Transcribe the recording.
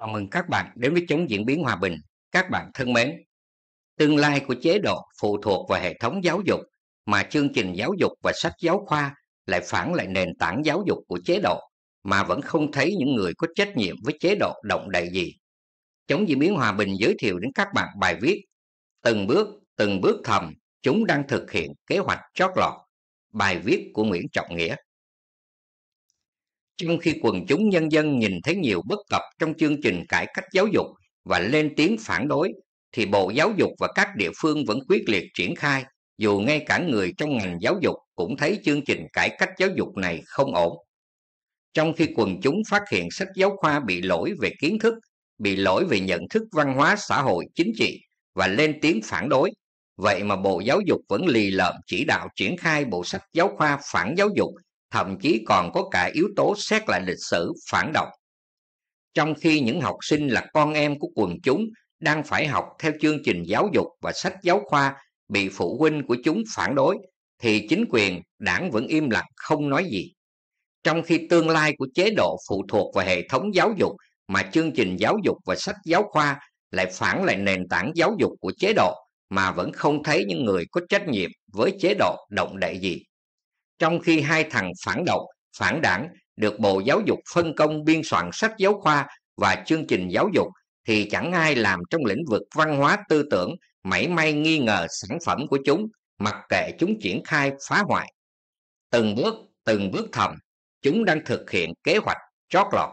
Chào mừng các bạn đến với chống diễn biến hòa bình. Các bạn thân mến, tương lai của chế độ phụ thuộc vào hệ thống giáo dục mà chương trình giáo dục và sách giáo khoa lại phản lại nền tảng giáo dục của chế độ mà vẫn không thấy những người có trách nhiệm với chế độ động đại gì. Chống diễn biến hòa bình giới thiệu đến các bạn bài viết Từng bước, từng bước thầm, chúng đang thực hiện kế hoạch chót lọt. Bài viết của Nguyễn Trọng Nghĩa trong khi quần chúng nhân dân nhìn thấy nhiều bất cập trong chương trình cải cách giáo dục và lên tiếng phản đối, thì Bộ Giáo dục và các địa phương vẫn quyết liệt triển khai, dù ngay cả người trong ngành giáo dục cũng thấy chương trình cải cách giáo dục này không ổn. Trong khi quần chúng phát hiện sách giáo khoa bị lỗi về kiến thức, bị lỗi về nhận thức văn hóa xã hội chính trị và lên tiếng phản đối, vậy mà Bộ Giáo dục vẫn lì lợm chỉ đạo triển khai bộ sách giáo khoa phản giáo dục thậm chí còn có cả yếu tố xét lại lịch sử phản động. Trong khi những học sinh là con em của quần chúng đang phải học theo chương trình giáo dục và sách giáo khoa bị phụ huynh của chúng phản đối, thì chính quyền đảng vẫn im lặng không nói gì. Trong khi tương lai của chế độ phụ thuộc vào hệ thống giáo dục mà chương trình giáo dục và sách giáo khoa lại phản lại nền tảng giáo dục của chế độ mà vẫn không thấy những người có trách nhiệm với chế độ động đại gì trong khi hai thằng phản động, phản đảng được Bộ Giáo dục phân công biên soạn sách giáo khoa và chương trình giáo dục thì chẳng ai làm trong lĩnh vực văn hóa tư tưởng mảy may nghi ngờ sản phẩm của chúng mặc kệ chúng triển khai phá hoại. Từng bước, từng bước thầm, chúng đang thực hiện kế hoạch chót lọt